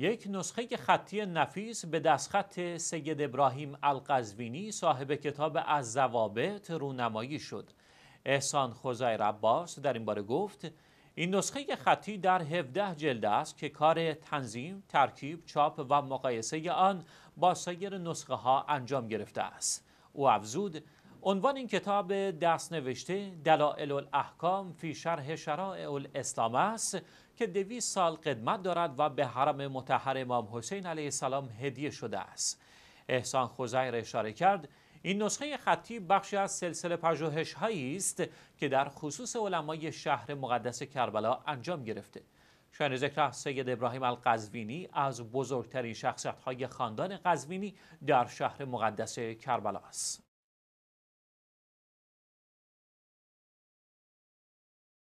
یک نسخه خطی نفیس به دستخط سید ابراهیم القزوینی صاحب کتاب از زوابط رونمایی شد احسان خزای رباس در این باره گفت این نسخه خطی در 17 جلد است که کار تنظیم، ترکیب، چاپ و مقایسه آن با سایر نسخه ها انجام گرفته است. او افزود عنوان این کتاب دست نوشته دلائل الاحکام فی شرح شرائع الاسلام است که دوی سال قدمت دارد و به حرم متحر امام حسین علیه السلام هدیه شده است احسان خوزیر اشاره کرد این نسخه خطی بخشی از سلسله پژوهش هایی است که در خصوص علمای شهر مقدس کربلا انجام گرفته شاین ذکر سید ابراهیم القزوینی از بزرگترین شخصیت های خاندان قزوینی در شهر مقدس کربلا است